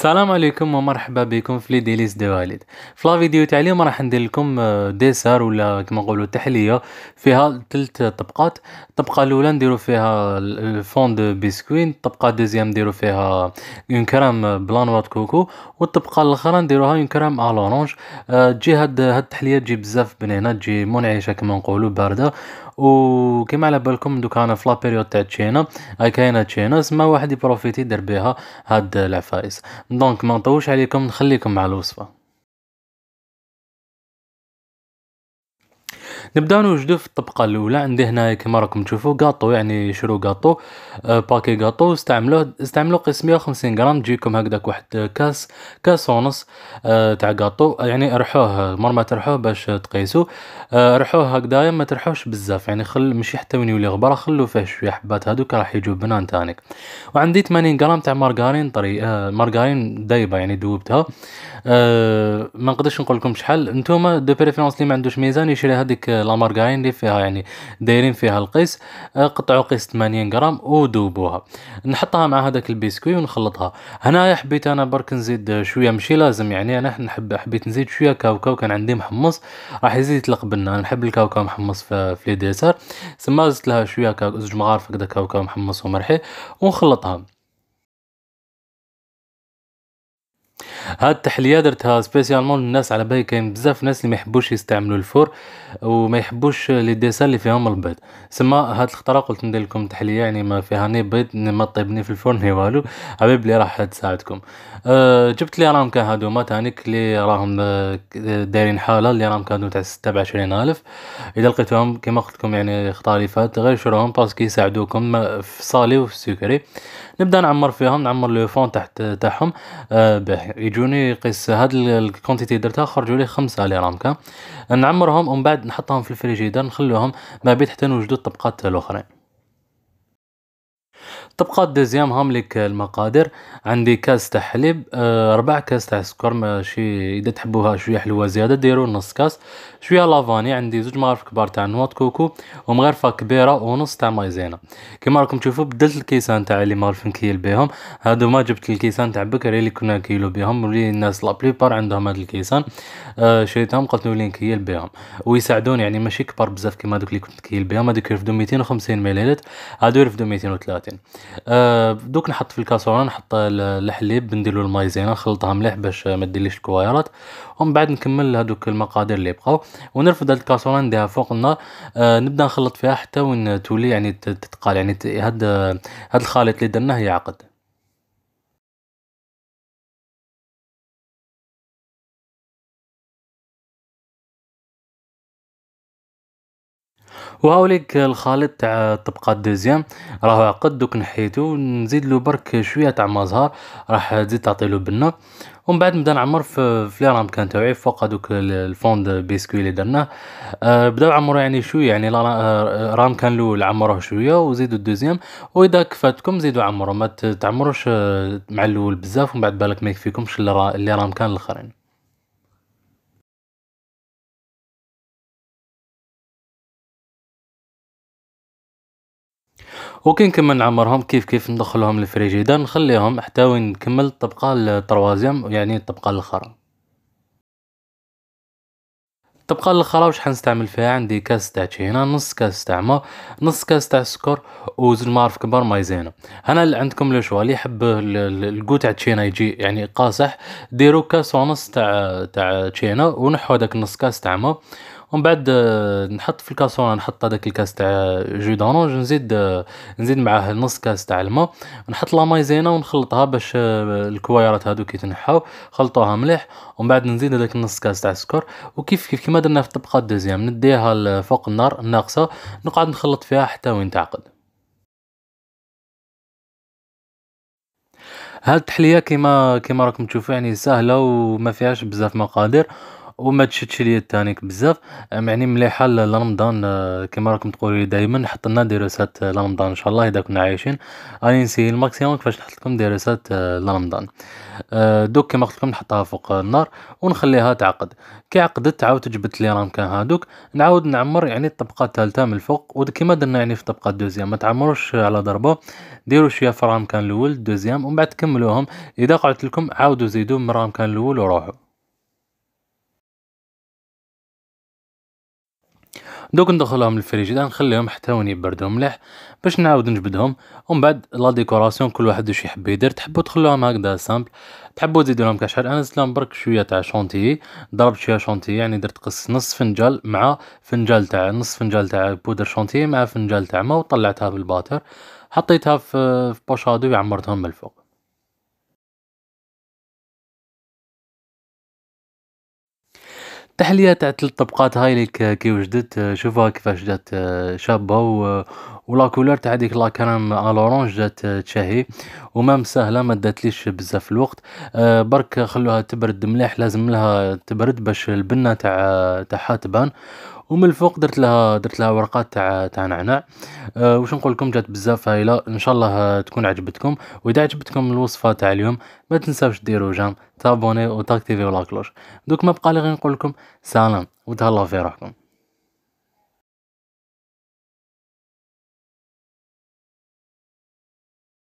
السلام عليكم ومرحبا بكم في لي ديليس دو واليد في لا فيديو تاع اليوم راح ندير لكم آه، ديسار ولا كما نقولوا تحليه فيها ثلاث طبقات الطبقه الاولى نديرو فيها الفون دو بيسكوين الطبقه الدوزيام نديرو فيها اون كرام وات كوكو والطبقه الاخرى نديروها اون كرام على لورونج آه، تجي هاد هاد التحليه تجي بزاف بنينه تجي منعشه كما نقولوا بارده وكما على بالكم دوك انا في لابيريود تاع تشينا هاي كاينه تشينا سما واحد يبروفيتي يدير بها هاد العفايس دونك ما نطولش عليكم نخليكم مع الوصفه نبدا نوجدو في الطبقه الاولى عندي هنايا كما راكم تشوفوا قاطو يعني شرو كاطو آه، باكي قاطو استعملوه استعملو قيس 150 غرام تجيكم هكذاك واحد كاس كاس ونص آه، تاع قاطو يعني رحوه مرمى ترحوه باش تقيسو آه، رحوه هكذايا ما ترحوش بزاف يعني خل مشي حتى وين يولي غبره خلو فيه شويه حبات هذوك راح يجوا بنان تانيك وعندي 80 غرام تاع مارغرين طري مارغرين دايبه يعني دوبتها ما نقدرش نقول لكم شحال نتوما دو بريفيرونس اللي ما عندوش ميزان يشري هذيك لامارغارين اللي فيها يعني دايرين فيها القيس آه، قطعوا قيس 80 غرام ودوبوها نحطها مع هذاك البسكوي ونخلطها هنايا حبيت انا برك نزيد شويه ماشي لازم يعني انا نحب حبيت نزيد شويه كاوكاو كان عندي محمص راح يزيد يطلق بنا نحب الكاوكاو محمص في لي ديسار سما زدت لها شويه زوج مغارف هكذا كاوكاو محمص ومرحي ونخلطها هاد التحليه درتها سبيسيالمون للناس على بالي كاين بزاف ناس اللي ما يحبوش يستعملوا الفور وما يحبوش لي ديسان اللي فيهم البيض سما هاد الخطره قلت ندير لكم تحليه يعني ما فيها ني بيض ما طيبني في الفرن ني والو على بالي راح تساعدكم أه جبت لي راهم كان هادوما تانيك اللي راهم دايرين حاله اللي راهم كانوا تاع 26 الف اذا لقيتوهم كما قلت لكم يعني خطار فات غير شروهم باسكو يساعدوكم في الصالي وفي السكري نبدا نعمر فيهم نعمر لو فون تحت تاعهم أه يجو خرجوني قيس هاد الكونتيتي درتها خرجوا لي خمسة لي كا آه. نعمرهم ومن بعد نحطهم في الفريجيدر نخلوهم ما بيت حتى نوجدوا الطبقات الاخرين الطبقات الدوزيام هم لك عندي كاس تاع حليب آه، ربع كاس تاع سكر ماشي اذا تحبوها شويه حلوه زياده ديروا نص كاس شويه لافاني عندي زوج مغارف كبار تاع نواط كوكو ومغرفه كبيره ونص تاع مايزينا كما راكم تشوفوا بدلت الكيسان تاع اللي مغرف نكيل بهم هادو ما جبت الكيسان تاع بكري اللي كنا نكيلو بهم واللي الناس لا بار عندهم هاد الكيسان آه، شريتهم قلت نولي نكيل بهم ويساعدون يعني ماشي كبار بزاف كيما دوك اللي كنت نكيل بهم هادوك يرفدو 250 ملل هادو يرفدو 230 أه، دوك نحط في الكاسرونه نحط الحليب نديرو الماء زينه نخلطها مليح باش ما ديرليش الكويرات ومن بعد نكمل هذوك المقادير اللي بقاو ونرفد هاد الكاسرونه نديها فوق النار أه، نبدا نخلط فيها حتى وين تولي يعني تتقال يعني هاد هاد الخليط اللي درناه يعقد وهاوليك الخليط تاع الطبقه الدوزيام راهو عقد دوك نحيتو نزيد له برك شويه تاع مزهر راح تزيد تعطي له بنه ومن بعد نبدا نعمر في فليرام كان تاعي فوق هذوك الفوند بيسكوي اللي درناه أه بدا عمرو يعني شويه يعني آه، رام كان الاول عمروه شويه وزيدوا الدوزيام واذا كفاتكم زيدوا عمرو ما تعمروش آه، مع الاول بزاف ومن بعد بالك ما يكفيكمش اللي رام كان الاخرين وكي نكمل نعمرهم كيف كيف ندخلهم للفريجيدار نخليهم حتى وين نكمل الطبقه التروازيام يعني الطبقه الاخرى الطبقه الاخرى واش حنستعمل فيها عندي كاس تاع هنا نص كاس تاع ما نص كاس تاع سكر وزوج معرف كبار مايزينا هنا اللي عندكم لو شوا اللي يحب الكو تاع تشينا يجي يعني قاصح ديروا كاس ونص تاع تاع تشينا ونحوا داك نص كاس تاع ما ومن بعد آه، نحط في الكاسرونه نحط هذاك الكاس تاع آه، جو دارونج نزيد آه، نزيد معاه نص كاس تاع الماء نحط لا مايزينا ونخلطها باش الكويرات كي تنحاو خلطوها مليح ومن بعد نزيد هذاك النص كاس تاع السكر وكيف كيف كيما درنا في الطبقه الدوزيام نديها فوق النار الناقصه نقعد نخلط فيها حتى وين تعقد هاد التحليه كيما كيما راكم تشوفوا يعني سهله وما فيهاش بزاف مقادير وما تشدش ليا تانيك بزاف معني مليحه لرمضان آه، كيما راكم تقولوا لي دائما نحط لنا ديروسات آه، لرمضان ان شاء الله اذا كنا عايشين راني نسيي الماكسيموم كيفاش نحط لكم ديروسات آه، لرمضان دوك كيما قلت لكم نحطها فوق النار ونخليها تعقد كي عقدت عاود جبت لي رام كان هادوك نعاود نعمر يعني الطبقه الثالثه من الفوق وكيما درنا يعني في الطبقه الدوزيام ما تعمروش على ضربه ديروا شويه في رام كان الاول الدوزيام ومن بعد كملوهم اذا قعدت لكم عاودوا زيدوا من رام كان الاول وروحوا دوك ندخلهم للفريجيدار نخليهم حتى وين يبردوا مليح باش نعاود نجبدهم ومن بعد لا ديكوراسيون كل واحد واش يحب يدير تحبوا تخلوهم هكذا سامبل تحبوا تزيدوا لهم كشعر انا زدت لهم برك شويه تاع شونتيي ضربت شويه شونتيي يعني درت قص نص فنجال مع فنجال تاع نص فنجال تاع بودر شونتيي مع فنجال تاع ما وطلعتها بالباتر حطيتها في بوشادو وعمرتهم من الفوق تحليه تاع ثلاث طبقات هاي لك آه، كي وجدت آه، شوفوها كيفاش جات آه، شابه و ولا كولور تاع هذيك لا كريم لورونج جات تشهي ومام سهله ما داتليش بزاف الوقت أه برك خلوها تبرد مليح لازم لها تبرد باش البنه تاع تاعها تبان ومن الفوق درت لها درت لها ورقات تاع تاع نعناع أه واش نقول لكم جات بزاف هايله ان شاء الله أه، تكون عجبتكم واذا عجبتكم الوصفه تاع اليوم ما تنساوش ديروا جام تابوني وتاكتيفيو لا كلوش دوك ما بقى لي غير نقول لكم سلام وتهلاو في روحكم